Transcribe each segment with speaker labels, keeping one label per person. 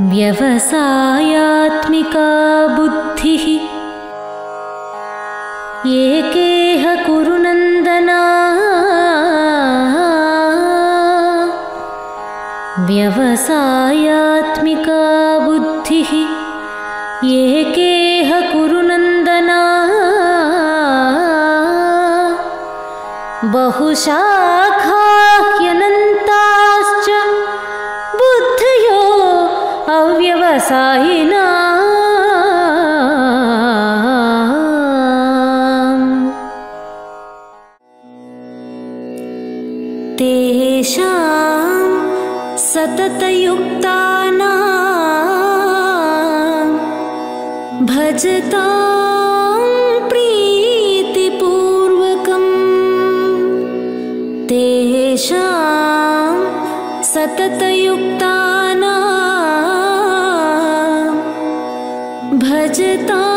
Speaker 1: व्यवसायात्मिका बुद्धिः एकेह कुरुनन्दना व्यवसायात्मिका बुद्धिः एकेह कुरुनन्दना बहुशाखा साहिना तेषा सततयुक्ताना भजता प्रीतिपूर्वकम् तेषा सततयुक्ताना भजता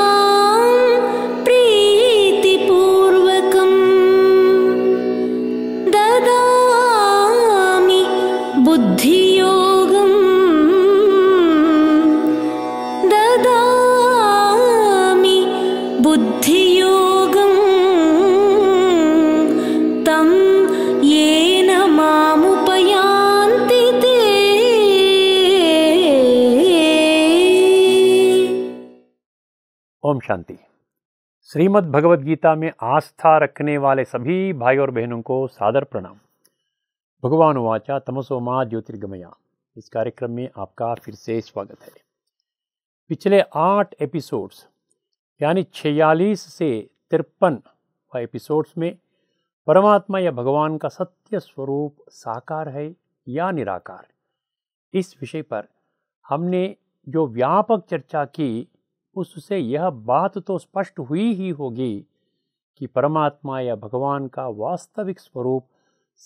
Speaker 2: शांति श्रीमद् भगवद गीता में आस्था रखने वाले सभी भाई और बहनों को सादर प्रणाम भगवान वाचा तमसो माँ ज्योतिर्गमया इस कार्यक्रम में आपका फिर से स्वागत है पिछले आठ एपिसोड्स यानी छियालीस से तिरपन एपिसोड्स में परमात्मा या भगवान का सत्य स्वरूप साकार है या निराकार इस विषय पर हमने जो व्यापक चर्चा की उससे यह बात तो स्पष्ट हुई ही होगी कि परमात्मा या भगवान का वास्तविक स्वरूप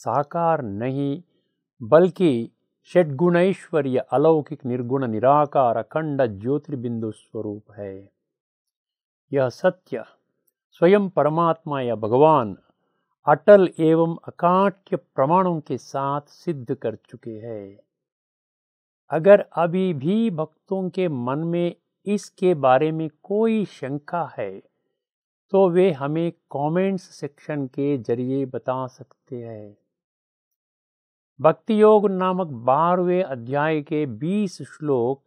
Speaker 2: साकार नहीं बल्कि ऐश्वर्य अलौकिक निर्गुण निराकार अखंड ज्योतिर्बिंदु स्वरूप है यह सत्य स्वयं परमात्मा या भगवान अटल एवं अकाट्य प्रमाणों के साथ सिद्ध कर चुके हैं अगर अभी भी भक्तों के मन में इसके बारे में कोई शंका है तो वे हमें कमेंट्स सेक्शन के जरिए बता सकते हैं भक्ति योग नामक बारहवें अध्याय के बीस श्लोक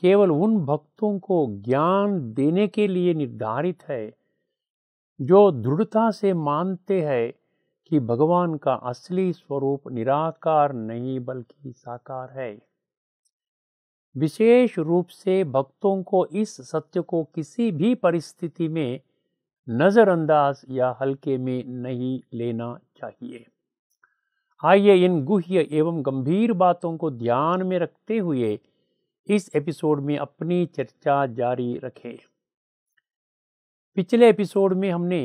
Speaker 2: केवल उन भक्तों को ज्ञान देने के लिए निर्धारित है जो दृढ़ता से मानते हैं कि भगवान का असली स्वरूप निराकार नहीं बल्कि साकार है विशेष रूप से भक्तों को इस सत्य को किसी भी परिस्थिति में नज़रअंदाज या हल्के में नहीं लेना चाहिए आइए इन गुह्य एवं गंभीर बातों को ध्यान में रखते हुए इस एपिसोड में अपनी चर्चा जारी रखें पिछले एपिसोड में हमने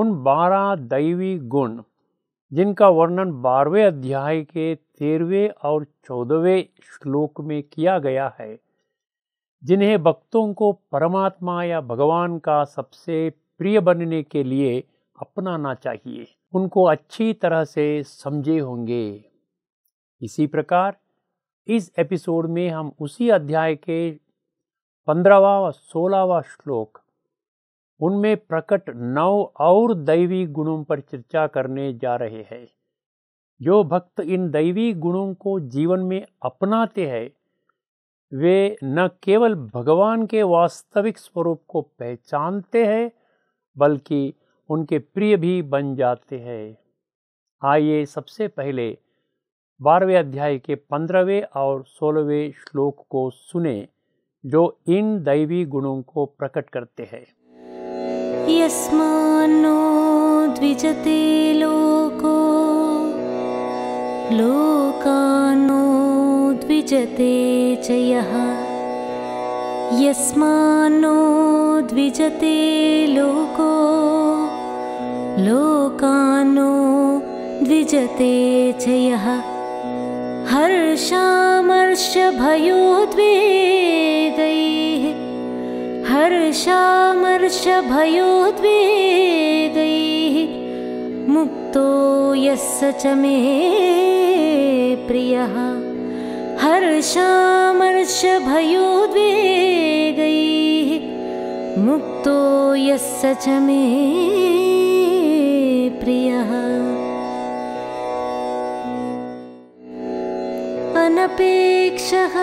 Speaker 2: उन बारह दैवी गुण जिनका वर्णन बारहवें अध्याय के तेरहवें और चौदहवें श्लोक में किया गया है जिन्हें भक्तों को परमात्मा या भगवान का सबसे प्रिय बनने के लिए अपनाना चाहिए उनको अच्छी तरह से समझे होंगे इसी प्रकार इस एपिसोड में हम उसी अध्याय के पंद्रहवा व सोलहवा श्लोक उनमें प्रकट नौ और दैवी गुणों पर चर्चा करने जा रहे हैं जो भक्त इन दैवी गुणों को जीवन में अपनाते हैं वे न केवल भगवान के वास्तविक स्वरूप को पहचानते हैं बल्कि उनके प्रिय भी बन जाते हैं आइए सबसे पहले बारहवें अध्याय के पंद्रहवें और सोलहवें श्लोक को सुने जो इन दैवी गुणों को प्रकट करते हैं
Speaker 1: द्विजते लोको द्विजतेनो द्विजते यस्मानो द्विजते लोको लोकानो द्विजते जयः हर्षामर्षभयो द्वे हर्षामर्षभयोद्वेगैः मुक्तो यस्य च मे प्रियः हर्षामर्षभयोद्वेगैः मुक्तो यस्य च मे प्रियः अनपेक्षः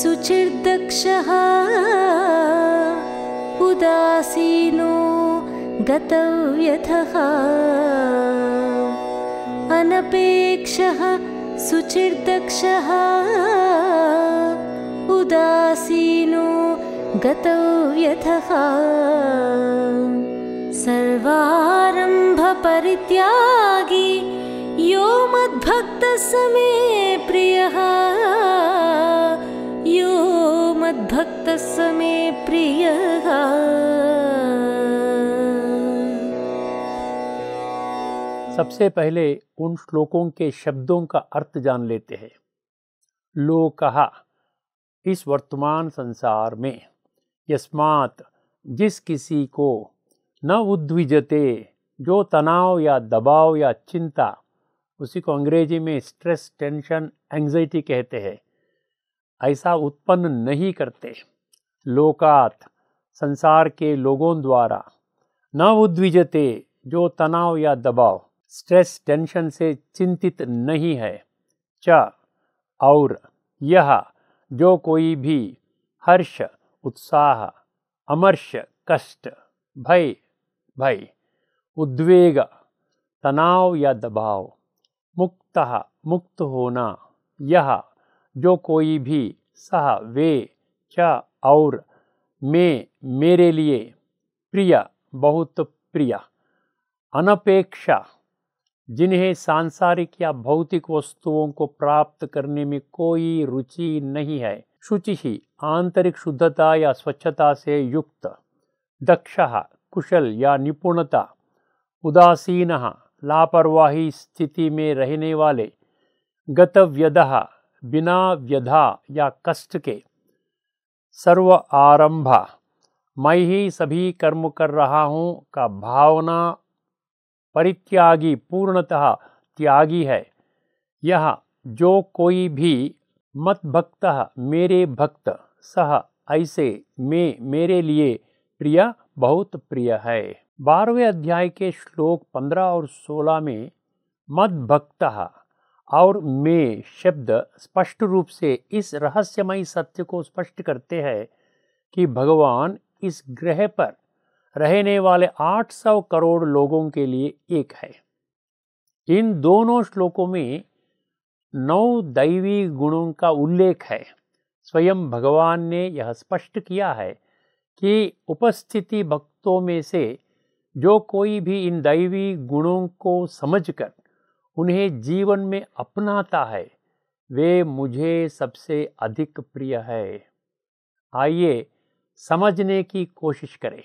Speaker 1: सुचिर्दक्षः गतौ यथः अनपेक्षः सुचिर्दक्षः उदासीनो गतौ यथः सर्वारम्भपरित्यागी यो मद्भक्तसमे प्रियः यो मद्भक्तसमे प्रियः
Speaker 2: सबसे पहले उन श्लोकों के शब्दों का अर्थ जान लेते हैं लो कहा इस वर्तमान संसार में यस्मात जिस किसी को न उद्विजते जो तनाव या दबाव या चिंता उसी को अंग्रेजी में स्ट्रेस टेंशन एंजाइटी कहते हैं ऐसा उत्पन्न नहीं करते लोकात संसार के लोगों द्वारा न उद्विजते जो तनाव या दबाव स्ट्रेस टेंशन से चिंतित नहीं है च और यह जो कोई भी हर्ष उत्साह अमर्ष कष्ट भय भय उद्वेग तनाव या दबाव मुक्त मुक्त होना यह जो कोई भी सह वे च और मैं मेरे लिए प्रिय बहुत प्रिय अनपेक्षा जिन्हें सांसारिक या भौतिक वस्तुओं को प्राप्त करने में कोई रुचि नहीं है शुचि ही आंतरिक शुद्धता या स्वच्छता से युक्त दक्ष कुशल या निपुणता उदासीन लापरवाही स्थिति में रहने वाले गतव्यद बिना व्यधा या कष्ट के सर्व आरंभ मैं ही सभी कर्म कर रहा हूँ का भावना परित्यागी पूर्णतः त्यागी है यह जो कोई भी मत भक्त मेरे भक्त सह ऐसे में मेरे लिए प्रिय बहुत प्रिय है बारहवें अध्याय के श्लोक पंद्रह और सोलह में मत भक्त और मे शब्द स्पष्ट रूप से इस रहस्यमयी सत्य को स्पष्ट करते हैं कि भगवान इस ग्रह पर रहने वाले 800 करोड़ लोगों के लिए एक है इन दोनों श्लोकों में नौ दैवी गुणों का उल्लेख है स्वयं भगवान ने यह स्पष्ट किया है कि उपस्थिति भक्तों में से जो कोई भी इन दैवी गुणों को समझकर उन्हें जीवन में अपनाता है वे मुझे सबसे अधिक प्रिय है आइए समझने की कोशिश करें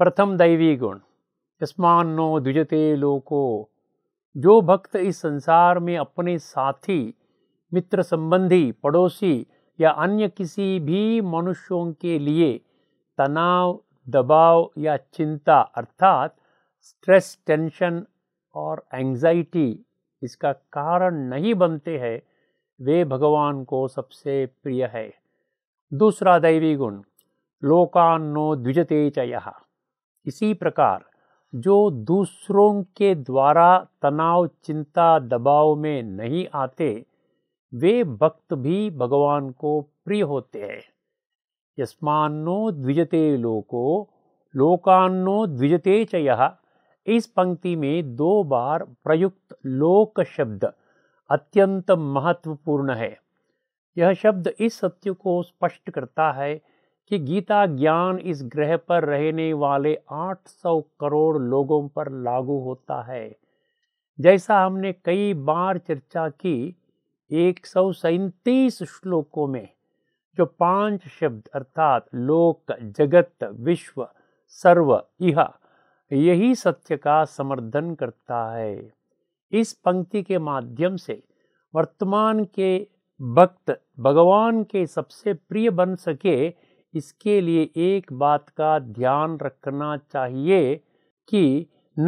Speaker 2: प्रथम दैवी गुण यस्मानो द्विजते लोको जो भक्त इस संसार में अपने साथी मित्र संबंधी पड़ोसी या अन्य किसी भी मनुष्यों के लिए तनाव दबाव या चिंता अर्थात स्ट्रेस टेंशन और एंजाइटी इसका कारण नहीं बनते हैं वे भगवान को सबसे प्रिय है दूसरा दैवी गुण लोकान्नो द्विजते चयः इसी प्रकार जो दूसरों के द्वारा तनाव चिंता दबाव में नहीं आते वे भक्त भी भगवान को प्रिय होते हैं यस्मान्नो द्विजते लोको लोकान्नो द्विजते च यह इस पंक्ति में दो बार प्रयुक्त लोक शब्द अत्यंत महत्वपूर्ण है यह शब्द इस सत्य को स्पष्ट करता है कि गीता ज्ञान इस ग्रह पर रहने वाले 800 करोड़ लोगों पर लागू होता है जैसा हमने कई बार चर्चा की एक श्लोकों में जो पांच शब्द अर्थात लोक जगत विश्व सर्व यह यही सत्य का समर्थन करता है इस पंक्ति के माध्यम से वर्तमान के भक्त भगवान के सबसे प्रिय बन सके इसके लिए एक बात का ध्यान रखना चाहिए कि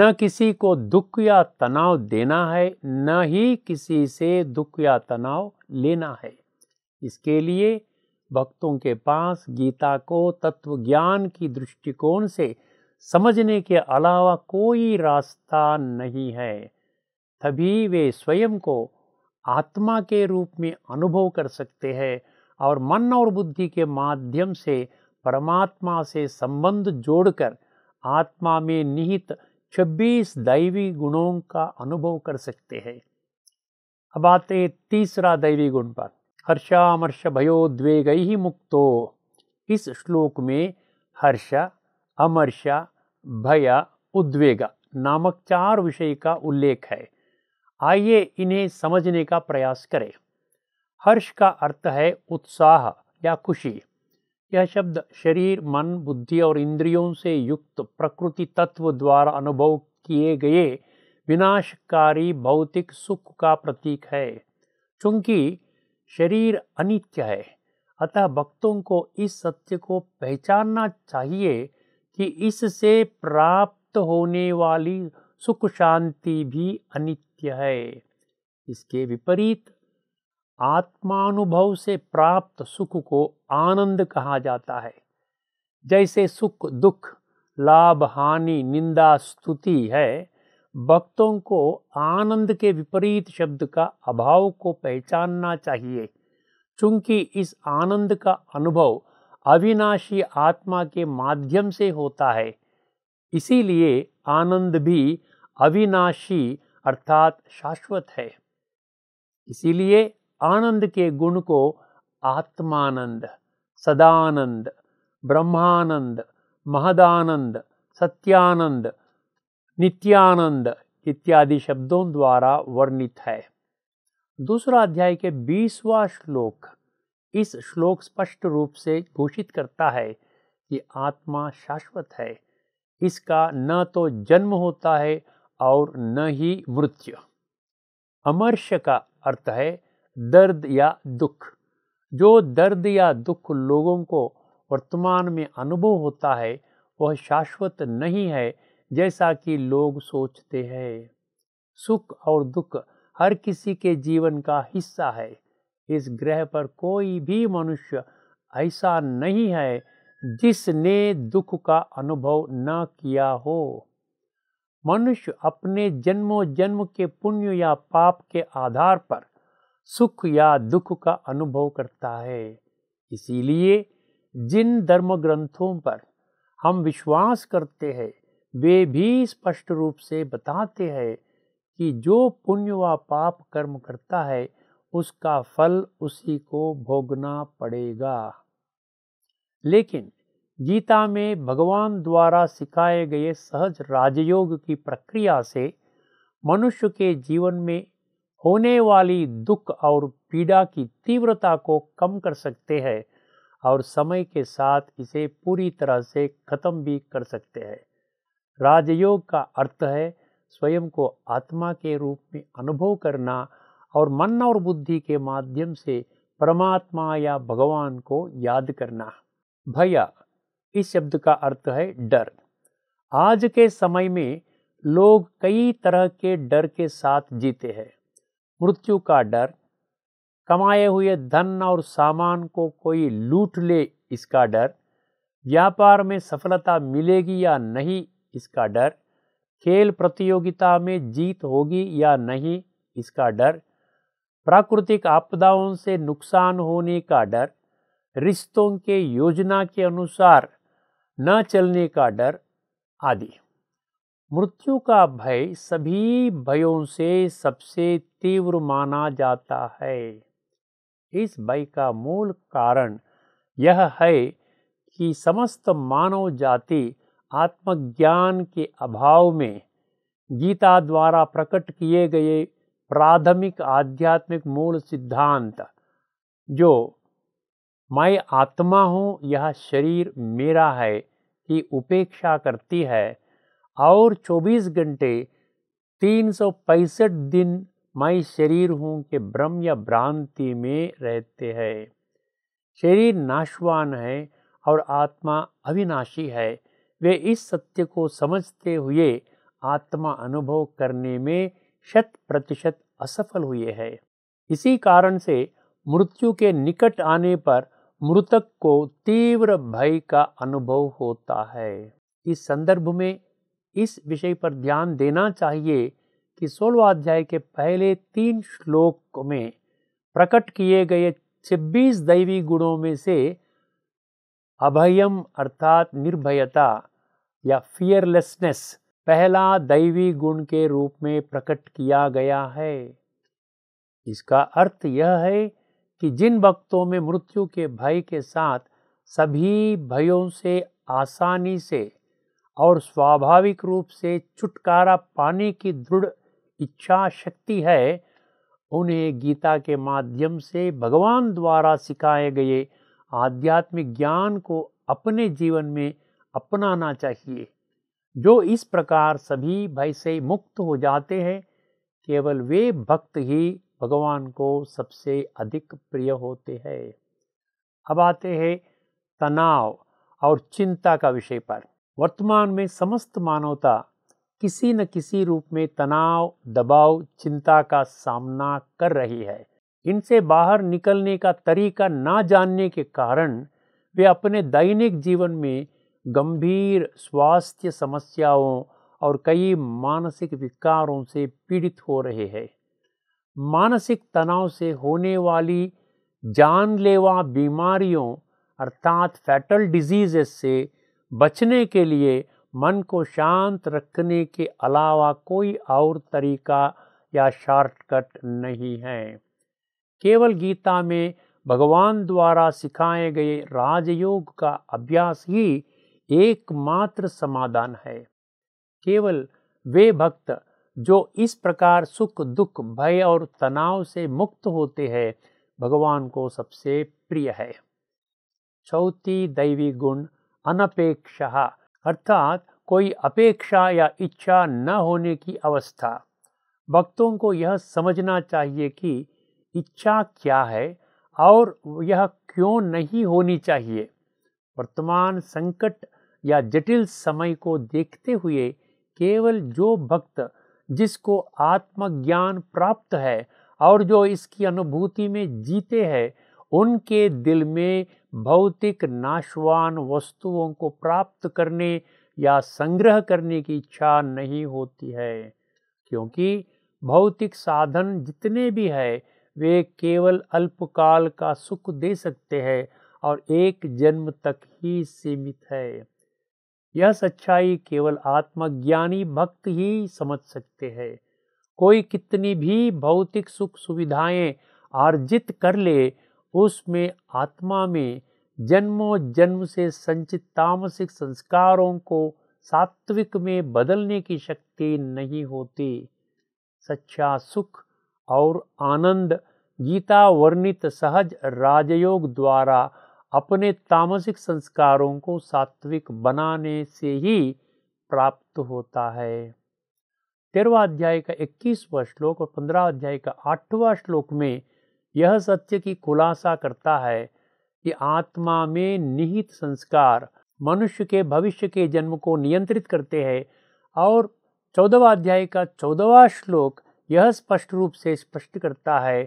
Speaker 2: न किसी को दुख या तनाव देना है न ही किसी से दुख या तनाव लेना है इसके लिए भक्तों के पास गीता को तत्व ज्ञान की दृष्टिकोण से समझने के अलावा कोई रास्ता नहीं है तभी वे स्वयं को आत्मा के रूप में अनुभव कर सकते हैं और मन और बुद्धि के माध्यम से परमात्मा से संबंध जोड़कर आत्मा में निहित 26 दैवी गुणों का अनुभव कर सकते हैं अब आते तीसरा दैवी गुण पर हर्षामर्ष भयोद्वेग ही मुक्तो इस श्लोक में हर्ष अमर्ष भय उद्वेग नामक चार विषय का उल्लेख है आइए इन्हें समझने का प्रयास करें हर्ष का अर्थ है उत्साह या खुशी यह शब्द शरीर मन बुद्धि और इंद्रियों से युक्त प्रकृति तत्व द्वारा अनुभव किए गए विनाशकारी भौतिक सुख का प्रतीक है चूंकि शरीर अनित्य है अतः भक्तों को इस सत्य को पहचानना चाहिए कि इससे प्राप्त होने वाली सुख शांति भी अनित्य है इसके विपरीत आत्मानुभव से प्राप्त सुख को आनंद कहा जाता है जैसे सुख दुख लाभ हानि निंदा स्तुति है भक्तों को आनंद के विपरीत शब्द का अभाव को पहचानना चाहिए चूंकि इस आनंद का अनुभव अविनाशी आत्मा के माध्यम से होता है इसीलिए आनंद भी अविनाशी अर्थात शाश्वत है इसीलिए आनंद के गुण को आत्मानंद सदानंद ब्रह्मानंद महदानंद सत्यानंद नित्यानंद इत्यादि शब्दों द्वारा वर्णित है दूसरा अध्याय के बीसवा श्लोक इस श्लोक स्पष्ट रूप से घोषित करता है कि आत्मा शाश्वत है इसका न तो जन्म होता है और न ही मृत्यु अमर्ष का अर्थ है दर्द या दुख जो दर्द या दुख लोगों को वर्तमान में अनुभव होता है वह शाश्वत नहीं है जैसा कि लोग सोचते हैं सुख और दुख हर किसी के जीवन का हिस्सा है इस ग्रह पर कोई भी मनुष्य ऐसा नहीं है जिसने दुख का अनुभव न किया हो मनुष्य अपने जन्मों जन्म के पुण्य या पाप के आधार पर सुख या दुख का अनुभव करता है इसीलिए जिन धर्म ग्रंथों पर हम विश्वास करते हैं वे भी स्पष्ट रूप से बताते हैं कि जो पुण्य व पाप कर्म करता है उसका फल उसी को भोगना पड़ेगा लेकिन गीता में भगवान द्वारा सिखाए गए सहज राजयोग की प्रक्रिया से मनुष्य के जीवन में होने वाली दुख और पीड़ा की तीव्रता को कम कर सकते हैं और समय के साथ इसे पूरी तरह से खत्म भी कर सकते हैं राजयोग का अर्थ है स्वयं को आत्मा के रूप में अनुभव करना और मन और बुद्धि के माध्यम से परमात्मा या भगवान को याद करना भया इस शब्द का अर्थ है डर आज के समय में लोग कई तरह के डर के साथ जीते हैं मृत्यु का डर कमाए हुए धन और सामान को कोई लूट ले इसका डर व्यापार में सफलता मिलेगी या नहीं इसका डर खेल प्रतियोगिता में जीत होगी या नहीं इसका डर प्राकृतिक आपदाओं से नुकसान होने का डर रिश्तों के योजना के अनुसार न चलने का डर आदि मृत्यु का भय सभी भयों से सबसे तीव्र माना जाता है इस भय का मूल कारण यह है कि समस्त मानव जाति आत्मज्ञान के अभाव में गीता द्वारा प्रकट किए गए प्राथमिक आध्यात्मिक मूल सिद्धांत जो मैं आत्मा हूँ यह शरीर मेरा है की उपेक्षा करती है और 24 घंटे तीन दिन मैं शरीर हूँ के ब्रह्म या भ्रांति में रहते हैं शरीर नाशवान है और आत्मा अविनाशी है वे इस सत्य को समझते हुए आत्मा अनुभव करने में शत प्रतिशत असफल हुए हैं इसी कारण से मृत्यु के निकट आने पर मृतक को तीव्र भय का अनुभव होता है इस संदर्भ में इस विषय पर ध्यान देना चाहिए कि सोलवा अध्याय के पहले तीन श्लोक में प्रकट किए गए छब्बीस दैवी गुणों में से अभयम अर्थात निर्भयता या फियरलेसनेस पहला दैवी गुण के रूप में प्रकट किया गया है इसका अर्थ यह है कि जिन भक्तों में मृत्यु के भय के साथ सभी भयों से आसानी से और स्वाभाविक रूप से छुटकारा पाने की दृढ़ इच्छा शक्ति है उन्हें गीता के माध्यम से भगवान द्वारा सिखाए गए आध्यात्मिक ज्ञान को अपने जीवन में अपनाना चाहिए जो इस प्रकार सभी भय से मुक्त हो जाते हैं केवल वे भक्त ही भगवान को सबसे अधिक प्रिय होते हैं अब आते हैं तनाव और चिंता का विषय पर वर्तमान में समस्त मानवता किसी न किसी रूप में तनाव दबाव चिंता का सामना कर रही है इनसे बाहर निकलने का तरीका ना जानने के कारण वे अपने दैनिक जीवन में गंभीर स्वास्थ्य समस्याओं और कई मानसिक विकारों से पीड़ित हो रहे हैं मानसिक तनाव से होने वाली जानलेवा बीमारियों अर्थात फैटल डिजीजेस से बचने के लिए मन को शांत रखने के अलावा कोई और तरीका या शॉर्टकट नहीं है केवल गीता में भगवान द्वारा सिखाए गए राजयोग का अभ्यास ही एकमात्र समाधान है केवल वे भक्त जो इस प्रकार सुख दुख भय और तनाव से मुक्त होते हैं भगवान को सबसे प्रिय है चौथी दैवी गुण अनपेक्षा अर्थात कोई अपेक्षा या इच्छा न होने की अवस्था भक्तों को यह समझना चाहिए कि इच्छा क्या है और यह क्यों नहीं होनी चाहिए वर्तमान संकट या जटिल समय को देखते हुए केवल जो भक्त जिसको आत्मज्ञान प्राप्त है और जो इसकी अनुभूति में जीते हैं उनके दिल में भौतिक नाशवान वस्तुओं को प्राप्त करने या संग्रह करने की इच्छा नहीं होती है क्योंकि भौतिक साधन जितने भी है वे केवल अल्पकाल का सुख दे सकते हैं और एक जन्म तक ही सीमित है यह सच्चाई केवल आत्मज्ञानी भक्त ही समझ सकते हैं कोई कितनी भी भौतिक सुख सुविधाएं आर्जित कर ले उसमें आत्मा में जन्मों जन्म से संचित तामसिक संस्कारों को सात्विक में बदलने की शक्ति नहीं होती सच्चा सुख और आनंद गीता वर्णित सहज राजयोग द्वारा अपने तामसिक संस्कारों को सात्विक बनाने से ही प्राप्त होता है तेरवा अध्याय का इक्कीसवा श्लोक और पंद्रह अध्याय का आठवां श्लोक में यह सत्य की खुलासा करता है कि आत्मा में निहित संस्कार मनुष्य के भविष्य के जन्म को नियंत्रित करते हैं और चौदहवा अध्याय का चौदहवा श्लोक यह स्पष्ट रूप से स्पष्ट करता है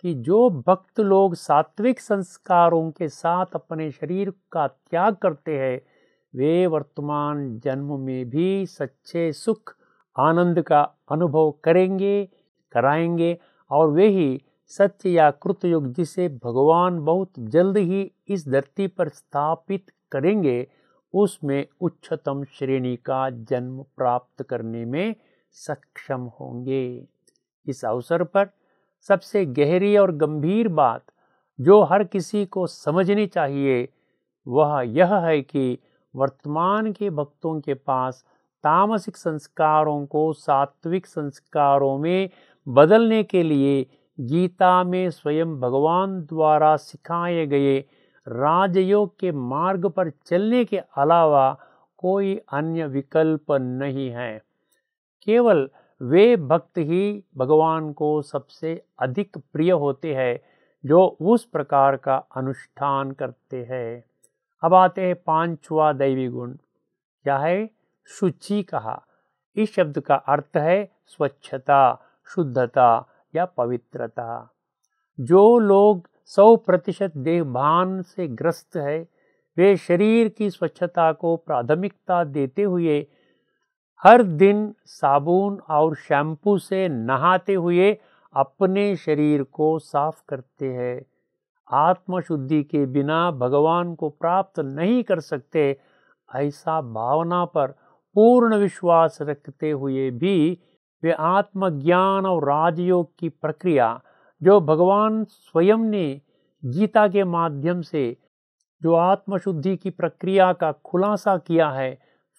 Speaker 2: कि जो भक्त लोग सात्विक संस्कारों के साथ अपने शरीर का त्याग करते हैं वे वर्तमान जन्म में भी सच्चे सुख आनंद का अनुभव करेंगे कराएंगे और वे ही सत्य या कृत युग जिसे भगवान बहुत जल्द ही इस धरती पर स्थापित करेंगे उसमें उच्चतम श्रेणी का जन्म प्राप्त करने में सक्षम होंगे इस अवसर पर सबसे गहरी और गंभीर बात जो हर किसी को समझनी चाहिए वह यह है कि वर्तमान के भक्तों के पास तामसिक संस्कारों को सात्विक संस्कारों में बदलने के लिए गीता में स्वयं भगवान द्वारा सिखाए गए राजयोग के मार्ग पर चलने के अलावा कोई अन्य विकल्प नहीं है केवल वे भक्त ही भगवान को सबसे अधिक प्रिय होते हैं जो उस प्रकार का अनुष्ठान करते हैं अब आते हैं पांचवा दैवी गुण क्या है शुचि कहा इस शब्द का अर्थ है स्वच्छता शुद्धता या पवित्रता जो लोग सौ प्रतिशत देहभान से ग्रस्त है वे शरीर की स्वच्छता को प्राथमिकता देते हुए हर दिन साबुन और शैम्पू से नहाते हुए अपने शरीर को साफ करते हैं आत्मशुद्धि के बिना भगवान को प्राप्त नहीं कर सकते ऐसा भावना पर पूर्ण विश्वास रखते हुए भी वे आत्मज्ञान और राजयोग की प्रक्रिया जो भगवान स्वयं ने गीता के माध्यम से जो आत्मशुद्धि की प्रक्रिया का खुलासा किया है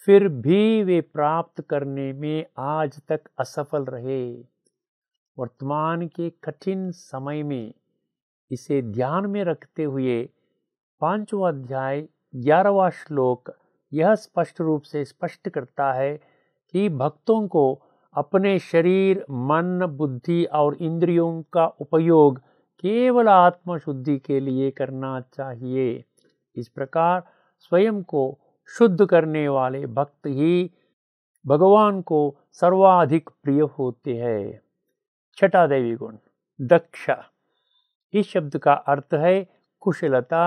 Speaker 2: फिर भी वे प्राप्त करने में आज तक असफल रहे वर्तमान के कठिन समय में इसे ध्यान में रखते हुए पांचवा अध्याय ग्यारहवा श्लोक यह स्पष्ट रूप से स्पष्ट करता है कि भक्तों को अपने शरीर मन बुद्धि और इंद्रियों का उपयोग केवल आत्मशुद्धि के लिए करना चाहिए इस प्रकार स्वयं को शुद्ध करने वाले भक्त ही भगवान को सर्वाधिक प्रिय होते हैं छठा देवी गुण दक्ष इस शब्द का अर्थ है कुशलता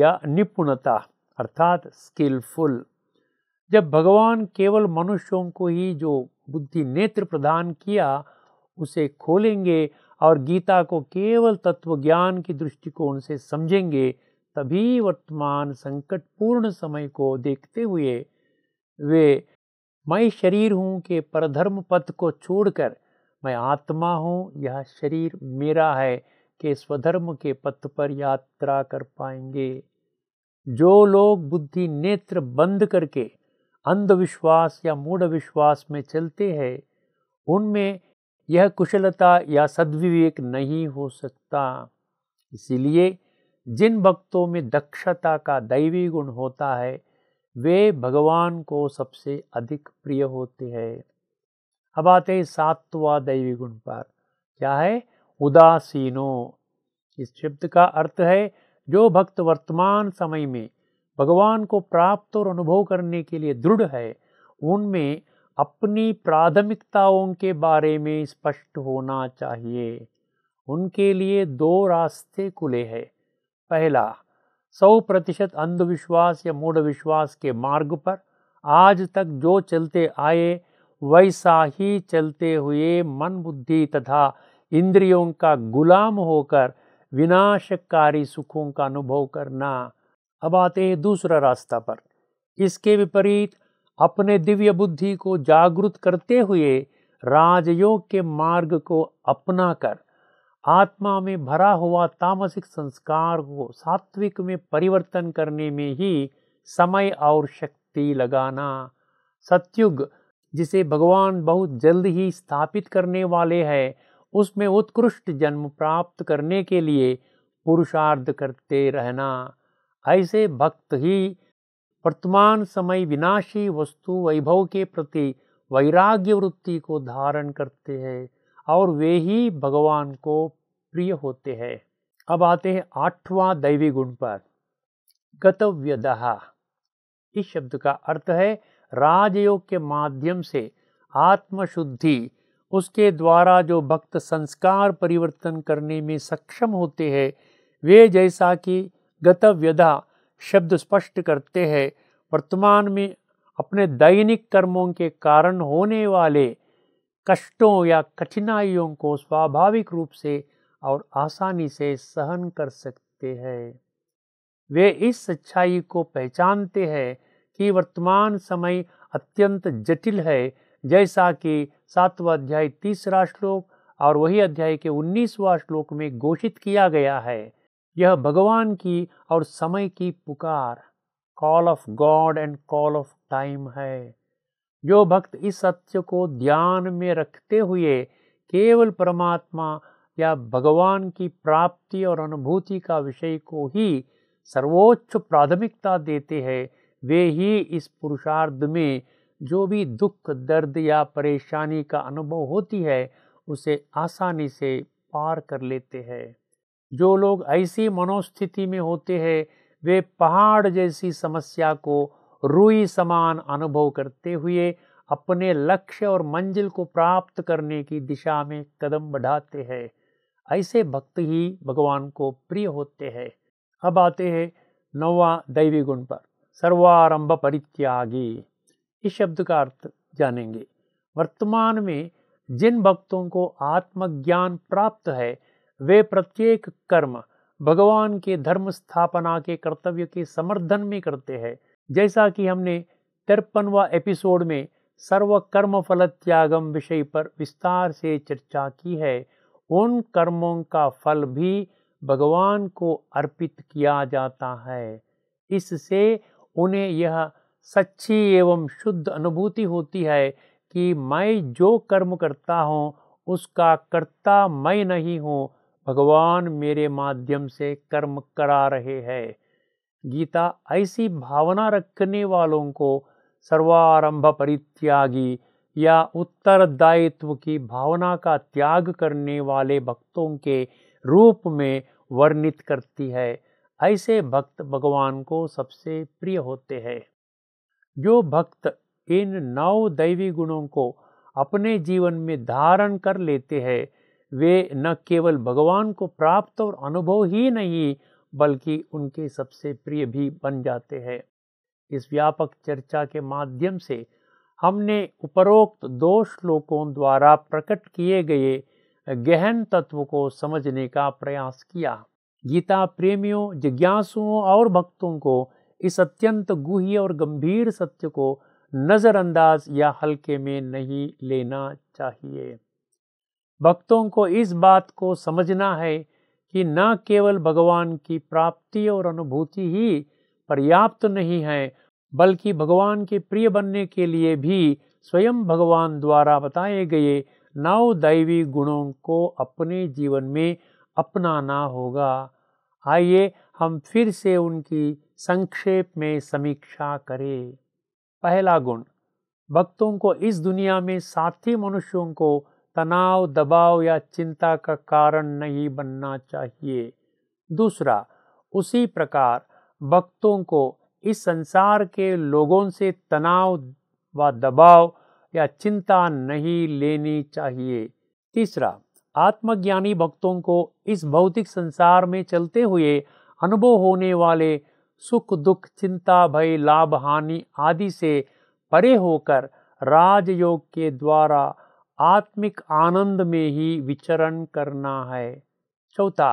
Speaker 2: या निपुणता अर्थात स्किलफुल जब भगवान केवल मनुष्यों को ही जो बुद्धि नेत्र प्रदान किया उसे खोलेंगे और गीता को केवल तत्व ज्ञान की दृष्टिकोण से समझेंगे तभी वर्तमान संकट पूर्ण समय को देखते हुए वे मैं शरीर हूँ के परधर्म पथ को छोड़कर मैं आत्मा हूँ यह शरीर मेरा है के स्वधर्म के पथ पर यात्रा कर पाएंगे जो लोग बुद्धि नेत्र बंद करके अंधविश्वास या मूढ़ विश्वास में चलते हैं उनमें यह कुशलता या सद्विवेक नहीं हो सकता इसीलिए जिन भक्तों में दक्षता का दैवी गुण होता है वे भगवान को सबसे अधिक प्रिय होते हैं अब आते हैं सातवा दैवी गुण पर क्या है उदासीनो इस शब्द का अर्थ है जो भक्त वर्तमान समय में भगवान को प्राप्त और अनुभव करने के लिए दृढ़ है उनमें अपनी प्राथमिकताओं के बारे में स्पष्ट होना चाहिए उनके लिए दो रास्ते खुले हैं पहला सौ प्रतिशत अंधविश्वास या मूढ़ विश्वास के मार्ग पर आज तक जो चलते आए वैसा ही चलते हुए मन बुद्धि तथा इंद्रियों का गुलाम होकर विनाशकारी सुखों का अनुभव करना अब आते हैं दूसरा रास्ता पर इसके विपरीत अपने दिव्य बुद्धि को जागृत करते हुए राजयोग के मार्ग को अपना कर आत्मा में भरा हुआ तामसिक संस्कार को सात्विक में परिवर्तन करने में ही समय और शक्ति लगाना सत्युग जिसे भगवान बहुत जल्द ही स्थापित करने वाले हैं उसमें उत्कृष्ट जन्म प्राप्त करने के लिए पुरुषार्थ करते रहना ऐसे भक्त ही वर्तमान समय विनाशी वस्तु वैभव के प्रति वैराग्य वृत्ति को धारण करते हैं और वे ही भगवान को प्रिय होते हैं अब आते हैं आठवां दैवी गुण पर दहा इस शब्द का अर्थ है राजयोग के माध्यम से आत्मशुद्धि उसके द्वारा जो भक्त संस्कार परिवर्तन करने में सक्षम होते हैं वे जैसा कि गतव्यधा शब्द स्पष्ट करते हैं वर्तमान में अपने दैनिक कर्मों के कारण होने वाले कष्टों या कठिनाइयों को स्वाभाविक रूप से और आसानी से सहन कर सकते हैं वे इस सच्चाई को पहचानते हैं कि वर्तमान समय अत्यंत जटिल है जैसा कि सातवा अध्याय तीसरा श्लोक और वही अध्याय के उन्नीसवा श्लोक में घोषित किया गया है यह भगवान की और समय की पुकार call of God and call of time है जो भक्त इस सत्य को ध्यान में रखते हुए केवल परमात्मा या भगवान की प्राप्ति और अनुभूति का विषय को ही सर्वोच्च प्राथमिकता देते हैं वे ही इस पुरुषार्थ में जो भी दुख दर्द या परेशानी का अनुभव होती है उसे आसानी से पार कर लेते हैं जो लोग ऐसी मनोस्थिति में होते हैं वे पहाड़ जैसी समस्या को रुई समान अनुभव करते हुए अपने लक्ष्य और मंजिल को प्राप्त करने की दिशा में कदम बढ़ाते हैं ऐसे भक्त ही भगवान को प्रिय होते हैं अब आते हैं नौवा दैवी गुण पर सर्वारंभ परित्यागी इस शब्द का अर्थ जानेंगे वर्तमान में जिन भक्तों को आत्मज्ञान प्राप्त है वे प्रत्येक कर्म भगवान के धर्म स्थापना के कर्तव्य के समर्थन में करते हैं जैसा कि हमने तिरपनवा एपिसोड में सर्व कर्म फल त्यागम विषय पर विस्तार से चर्चा की है उन कर्मों का फल भी भगवान को अर्पित किया जाता है इससे उन्हें यह सच्ची एवं शुद्ध अनुभूति होती है कि मैं जो कर्म करता हूँ उसका कर्ता मैं नहीं हूँ भगवान मेरे माध्यम से कर्म करा रहे हैं गीता ऐसी भावना रखने वालों को सर्वारंभ परित्यागी या उत्तरदायित्व की भावना का त्याग करने वाले भक्तों के रूप में वर्णित करती है ऐसे भक्त भगवान को सबसे प्रिय होते हैं जो भक्त इन नौ दैवी गुणों को अपने जीवन में धारण कर लेते हैं वे न केवल भगवान को प्राप्त और अनुभव ही नहीं बल्कि उनके सबसे प्रिय भी बन जाते हैं इस व्यापक चर्चा के माध्यम से हमने उपरोक्त दो श्लोकों द्वारा प्रकट किए गए गहन तत्व को समझने का प्रयास किया गीता प्रेमियों जिज्ञासुओं और भक्तों को इस अत्यंत गुहे और गंभीर सत्य को नज़रअंदाज या हल्के में नहीं लेना चाहिए भक्तों को इस बात को समझना है कि न केवल भगवान की प्राप्ति और अनुभूति ही पर्याप्त नहीं है बल्कि भगवान के प्रिय बनने के लिए भी स्वयं भगवान द्वारा बताए गए नौ दैवी गुणों को अपने जीवन में अपनाना होगा आइए हम फिर से उनकी संक्षेप में समीक्षा करें पहला गुण भक्तों को इस दुनिया में साथी मनुष्यों को तनाव दबाव या चिंता का कारण नहीं बनना चाहिए दूसरा उसी प्रकार भक्तों को इस संसार के लोगों से तनाव व दबाव या चिंता नहीं लेनी चाहिए तीसरा आत्मज्ञानी भक्तों को इस भौतिक संसार में चलते हुए अनुभव होने वाले सुख दुख चिंता भय लाभ हानि आदि से परे होकर राजयोग के द्वारा आत्मिक आनंद में ही विचरण करना है चौथा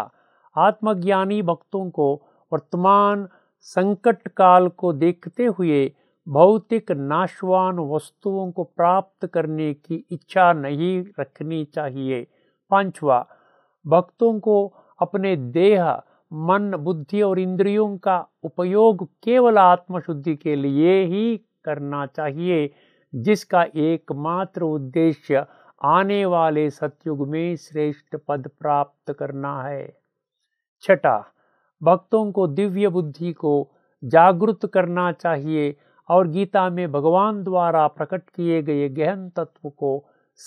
Speaker 2: आत्मज्ञानी भक्तों को वर्तमान संकट काल को देखते हुए भौतिक नाशवान वस्तुओं को प्राप्त करने की इच्छा नहीं रखनी चाहिए पांचवा भक्तों को अपने देह मन बुद्धि और इंद्रियों का उपयोग केवल आत्मशुद्धि के लिए ही करना चाहिए जिसका एकमात्र उद्देश्य आने वाले सतयुग में श्रेष्ठ पद प्राप्त करना है छठा भक्तों को दिव्य बुद्धि को जागृत करना चाहिए और गीता में भगवान द्वारा प्रकट किए गए गहन तत्व को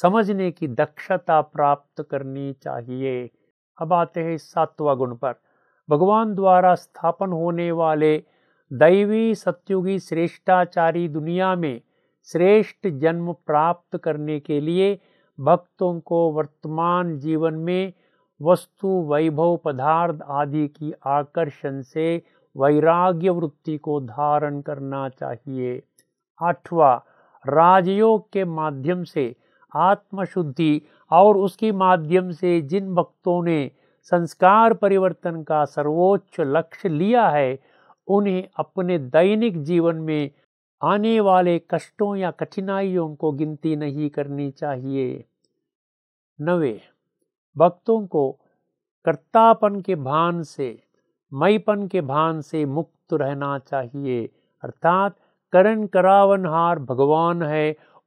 Speaker 2: समझने की दक्षता प्राप्त करनी चाहिए अब आते हैं सातवा गुण पर भगवान द्वारा स्थापन होने वाले दैवी सत्युगी श्रेष्ठाचारी दुनिया में श्रेष्ठ जन्म प्राप्त करने के लिए भक्तों को वर्तमान जीवन में वस्तु वैभव पदार्थ आदि की आकर्षण से वैराग्य वृत्ति को धारण करना चाहिए आठवा राजयोग के माध्यम से आत्मशुद्धि और उसके माध्यम से जिन भक्तों ने संस्कार परिवर्तन का सर्वोच्च लक्ष्य लिया है उन्हें अपने दैनिक जीवन में आने वाले कष्टों या कठिनाइयों को गिनती नहीं करनी चाहिए नवे भक्तों को कर्तापन के भान से मईपन के भान से मुक्त रहना चाहिए अर्थात करण करावनहार भगवान है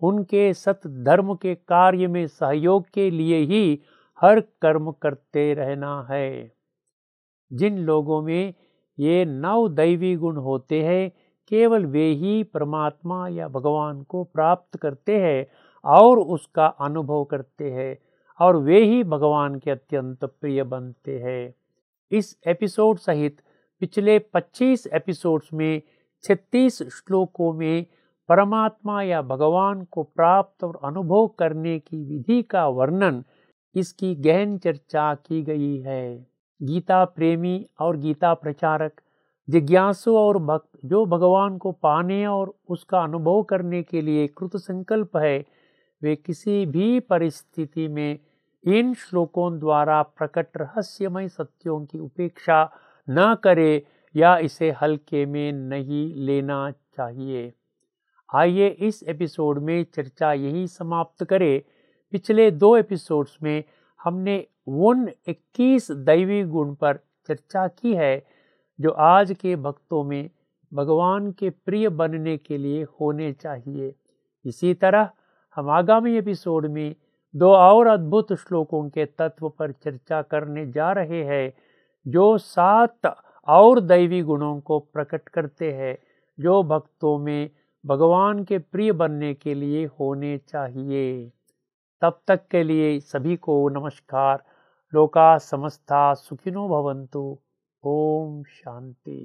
Speaker 2: उनके सत धर्म के कार्य में सहयोग के लिए ही हर कर्म करते रहना है जिन लोगों में ये नव दैवी गुण होते हैं केवल वे ही परमात्मा या भगवान को प्राप्त करते हैं और उसका अनुभव करते हैं और वे ही भगवान के अत्यंत प्रिय बनते हैं इस एपिसोड सहित पिछले 25 एपिसोड्स में 36 श्लोकों में परमात्मा या भगवान को प्राप्त और अनुभव करने की विधि का वर्णन इसकी गहन चर्चा की गई है गीता प्रेमी और गीता प्रचारक जिज्ञासु और भक्त जो भगवान को पाने और उसका अनुभव करने के लिए कृत संकल्प है वे किसी भी परिस्थिति में इन श्लोकों द्वारा प्रकट रहस्यमय सत्यों की उपेक्षा न करे या इसे हल्के में नहीं लेना चाहिए आइए इस एपिसोड में चर्चा यही समाप्त करें पिछले दो एपिसोड्स में हमने उन 21 दैवी गुण पर चर्चा की है जो आज के भक्तों में भगवान के प्रिय बनने के लिए होने चाहिए इसी तरह हम आगामी एपिसोड में दो और अद्भुत श्लोकों के तत्व पर चर्चा करने जा रहे हैं जो सात और दैवी गुणों को प्रकट करते हैं जो भक्तों में भगवान के प्रिय बनने के लिए होने चाहिए तब तक के लिए सभी को नमस्कार लोका समस्ता सुखिनो भवंतु ओम शांति